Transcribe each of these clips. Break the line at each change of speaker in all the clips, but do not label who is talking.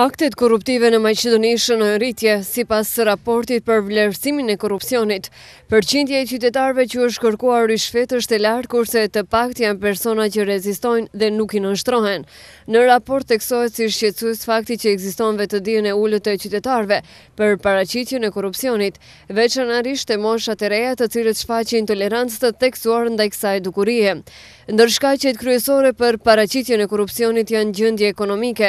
Aktet korruptive në Maqedoni e Veriut në rritje sipas raportit për vlerësimin e korrupsionit. Përqindja e qytetarëve që është kërkuar ryshfet është e lartë kurse të pakt janë persona që rezistojnë dhe nuk i nënshtrohen. Në raport theksohet si shqetësues fakti që ekziston vetë dijen e ulët të qytetarëve për paraqitjen e korrupsionit, veçanarisht te moshat e reja të cilët shfaqin tolerancë të theksuar ndaj kësaj dukurie ndërshkaqet kryesore për paracitjen e korupcionit janë gjëndje ekonomike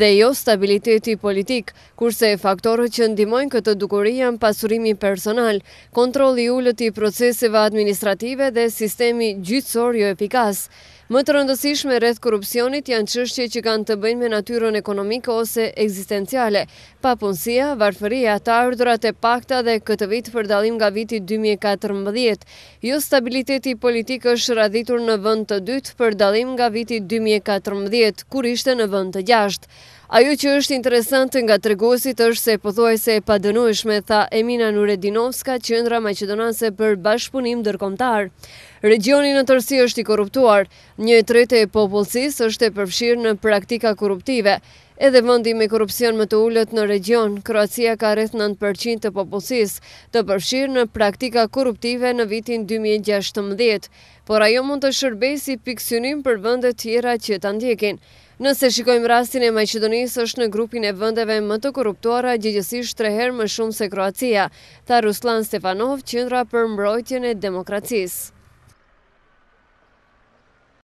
dhe jo stabiliteti politik, kurse faktorët që ndimojnë këtë dukuri janë pasurimi personal, kontroli ullët i proceseve administrative dhe sistemi gjytsor jo epikas. Më të rëndësishme rreth korupcionit janë qështje që kanë të bëjnë me natyron ekonomikë ose egzistenciale, pa punësia, varfëria, ta ardurat e pakta dhe këtë vit për dalim nga viti 2014. Jo stabiliteti politikë është radhitur në vënd të dytë për dalim nga viti 2014, kur ishte në vënd të gjashtë. Ajo që është interesantë nga tregosit është se pëthuaj se padënueshme, tha Emina Nuredinovska, qëndra Macedonase për bashkëpunim dërkomtar. Regionin në tërsi është i korruptuar, një trete e popullësis është e përfshirë në praktika korruptive. Edhe vëndi me korupcion më të ullët në region, Kroacia ka rreth 9% të popullësis të përfshirë në praktika korruptive në vitin 2016, por ajo mund të shërbej si piksionim për vëndet tjera që të ndjekin. Nëse shikojmë rastin e Maqedonisë është në grupin e vëndeve më të korruptuara gjithësisht të herë më shumë se Kroacia, ta Ruslan Stefanov, qëndra për mbrojtjën e demokracisë.